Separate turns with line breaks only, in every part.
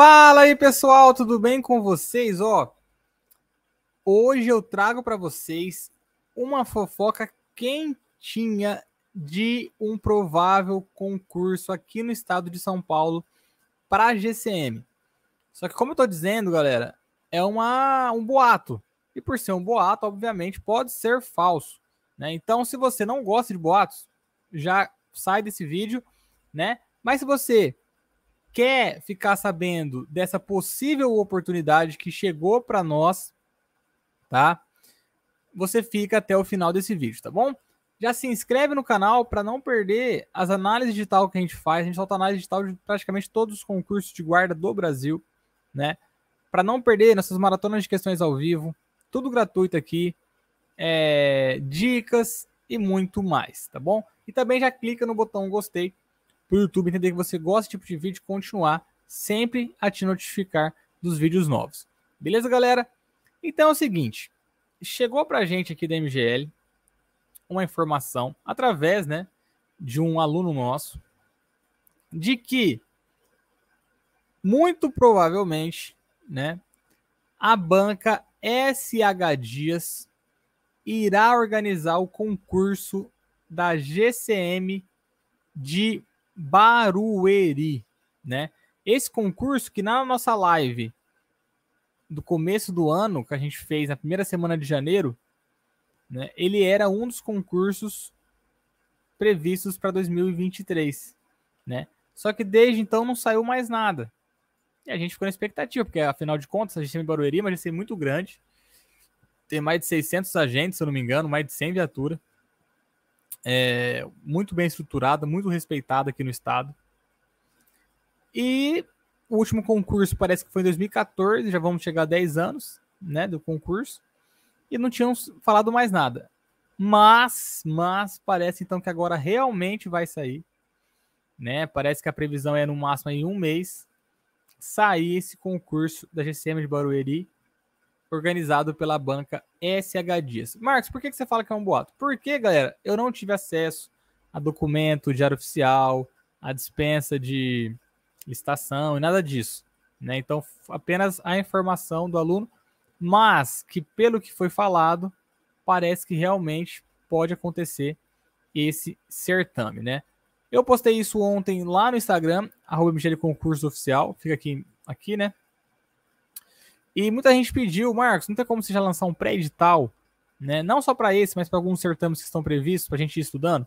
Fala aí, pessoal, tudo bem com vocês? Ó, hoje eu trago para vocês uma fofoca quentinha de um provável concurso aqui no estado de São Paulo para GCM. Só que como eu tô dizendo, galera, é uma um boato. E por ser um boato, obviamente, pode ser falso, né? Então, se você não gosta de boatos, já sai desse vídeo, né? Mas se você quer ficar sabendo dessa possível oportunidade que chegou para nós, tá? Você fica até o final desse vídeo, tá bom? Já se inscreve no canal para não perder as análises de tal que a gente faz. A gente solta análise digital de praticamente todos os concursos de guarda do Brasil, né? Para não perder nossas maratonas de questões ao vivo, tudo gratuito aqui, é, dicas e muito mais, tá bom? E também já clica no botão gostei para o YouTube entender que você gosta desse tipo de vídeo e continuar sempre a te notificar dos vídeos novos. Beleza, galera? Então é o seguinte, chegou para a gente aqui da MGL uma informação através né, de um aluno nosso de que muito provavelmente né, a banca SH Dias irá organizar o concurso da GCM de Barueri, né? Esse concurso que na nossa live do começo do ano, que a gente fez na primeira semana de janeiro, né, ele era um dos concursos previstos para 2023, né? Só que desde então não saiu mais nada. E a gente ficou na expectativa, porque afinal de contas a gente tem Barueri, mas a gente é muito grande. Tem mais de 600 agentes, se eu não me engano, mais de 100 viaturas é, muito bem estruturada, muito respeitada aqui no estado. E o último concurso parece que foi em 2014, já vamos chegar a 10 anos né, do concurso, e não tinham falado mais nada. Mas, mas parece então que agora realmente vai sair. Né? Parece que a previsão é no máximo em um mês sair esse concurso da GCM de Barueri organizado pela banca SH Dias. Marcos, por que, você fala que é um boato? Porque, galera, eu não tive acesso a documento, diário oficial, a dispensa de licitação e nada disso. Né? Então, apenas a informação do aluno, mas que, pelo que foi falado, parece que realmente pode acontecer esse certame, né? Eu postei isso ontem lá no Instagram, arroba Michele Concurso Oficial, fica aqui, aqui, né? E muita gente pediu, Marcos, não tem como você já lançar um pré-edital, né? Não só para esse, mas para alguns certames que estão previstos para a gente ir estudando.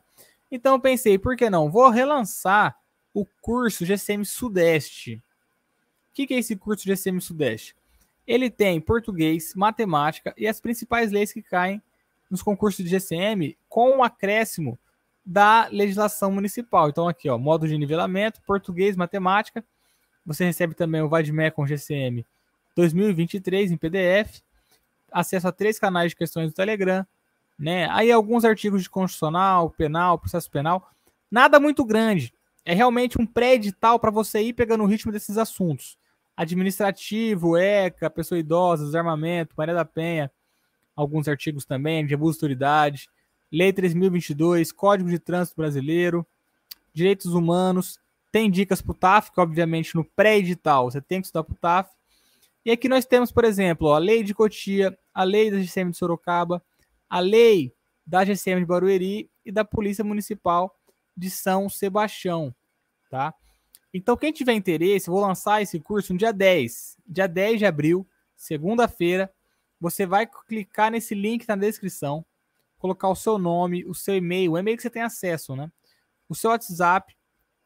Então pensei, por que não? Vou relançar o curso GCM Sudeste. O que, que é esse curso GCM Sudeste? Ele tem português, matemática e as principais leis que caem nos concursos de GCM com o um acréscimo da legislação municipal. Então, aqui, ó, modo de nivelamento, português, matemática. Você recebe também o VADME GCM 2023 em PDF, acesso a três canais de questões do Telegram, né? Aí alguns artigos de constitucional, penal, processo penal, nada muito grande. É realmente um pré-edital para você ir pegando o ritmo desses assuntos. Administrativo, ECA, pessoa idosa, desarmamento, Maria da Penha, alguns artigos também de abuso de autoridade, Lei 3022, Código de Trânsito Brasileiro, Direitos Humanos, tem dicas para o TAF, que obviamente no pré-edital você tem que estudar para o TAF, e aqui nós temos, por exemplo, a lei de Cotia, a lei da GCM de Sorocaba, a lei da GCM de Barueri e da Polícia Municipal de São Sebastião, tá? Então, quem tiver interesse, eu vou lançar esse curso no dia 10, dia 10 de abril, segunda-feira. Você vai clicar nesse link na descrição, colocar o seu nome, o seu e-mail, o e-mail que você tem acesso, né? O seu WhatsApp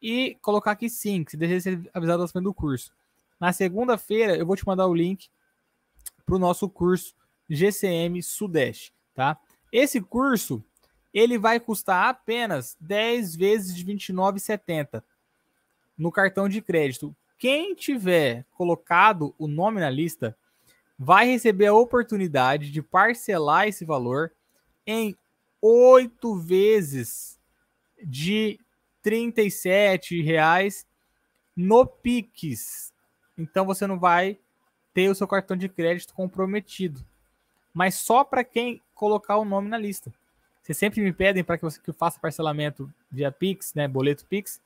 e colocar aqui sim, que você deseja ser avisado do lançamento do curso. Na segunda-feira eu vou te mandar o link para o nosso curso GCM Sudeste, tá? Esse curso ele vai custar apenas 10 vezes de 29,70 no cartão de crédito. Quem tiver colocado o nome na lista vai receber a oportunidade de parcelar esse valor em oito vezes de R$ reais no Pix, então você não vai ter o seu cartão de crédito comprometido. Mas só para quem colocar o nome na lista. Vocês sempre me pedem para que você que faça parcelamento via Pix, né, boleto Pix.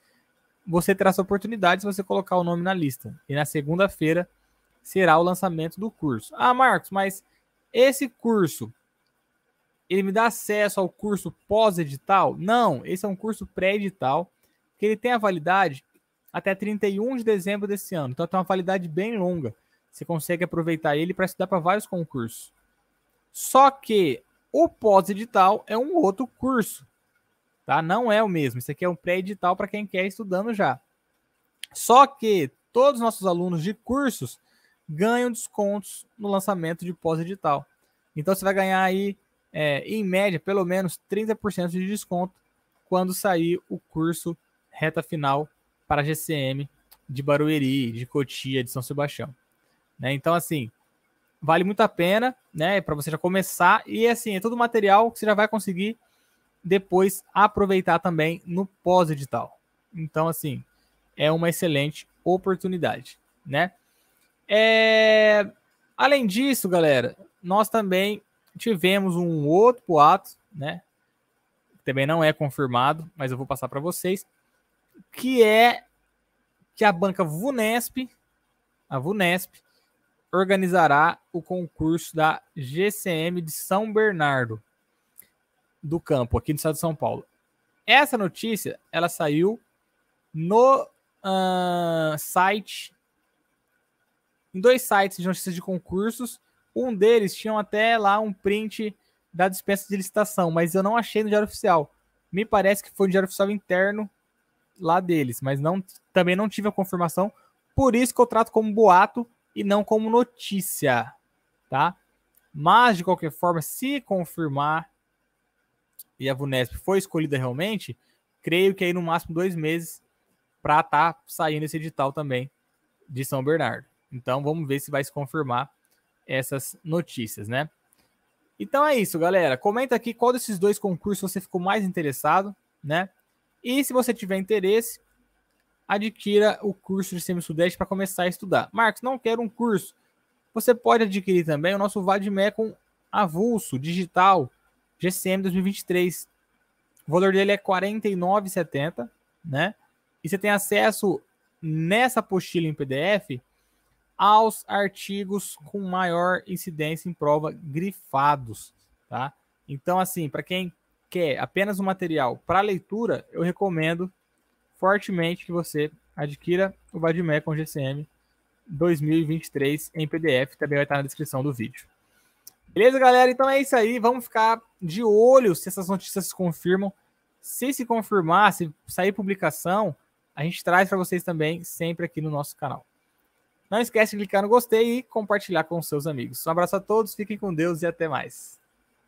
Você terá essa oportunidade se você colocar o nome na lista. E na segunda-feira será o lançamento do curso. Ah, Marcos, mas esse curso ele me dá acesso ao curso pós-edital? Não, esse é um curso pré-edital que ele tem a validade até 31 de dezembro desse ano. Então tem tá uma validade bem longa. Você consegue aproveitar ele para estudar para vários concursos. Só que o pós-edital é um outro curso, tá? Não é o mesmo. Isso aqui é um pré-edital para quem quer estudando já. Só que todos os nossos alunos de cursos ganham descontos no lançamento de pós-edital. Então você vai ganhar aí, é, em média, pelo menos 30% de desconto quando sair o curso reta final para a GCM de Barueri, de Cotia, de São Sebastião. Né? Então, assim, vale muito a pena, né? Para você já começar. E assim, é todo material que você já vai conseguir depois aproveitar também no pós-edital. Então, assim, é uma excelente oportunidade, né? É... Além disso, galera, nós também tivemos um outro boato, né? Também não é confirmado, mas eu vou passar para vocês, que é que a banca Vunesp, a Vunesp, organizará o concurso da GCM de São Bernardo do Campo, aqui no estado de São Paulo. Essa notícia, ela saiu no uh, site, em dois sites de notícias de concursos, um deles tinha até lá um print da dispensa de licitação, mas eu não achei no Diário Oficial. Me parece que foi no Diário Oficial interno lá deles, mas não também não tive a confirmação, por isso que eu trato como boato e não como notícia, tá? Mas de qualquer forma, se confirmar e a Vunesp foi escolhida realmente, creio que aí no máximo dois meses para estar tá saindo esse edital também de São Bernardo. Então vamos ver se vai se confirmar essas notícias, né? Então é isso, galera. Comenta aqui qual desses dois concursos você ficou mais interessado, né? E se você tiver interesse, adquira o curso de semi Sudeste para começar a estudar. Marcos, não quero um curso. Você pode adquirir também o nosso Vadmecum avulso digital GCM 2023. O valor dele é R$ 49,70, né? E você tem acesso nessa apostila em PDF aos artigos com maior incidência em prova grifados, tá? Então, assim, para quem quer é apenas um material para leitura, eu recomendo fortemente que você adquira o Vadimé com GCM 2023 em PDF, também vai estar na descrição do vídeo. Beleza, galera? Então é isso aí. Vamos ficar de olho se essas notícias se confirmam. Se se confirmar, se sair publicação, a gente traz para vocês também sempre aqui no nosso canal. Não esquece de clicar no gostei e compartilhar com seus amigos. Um abraço a todos, fiquem com Deus e até mais.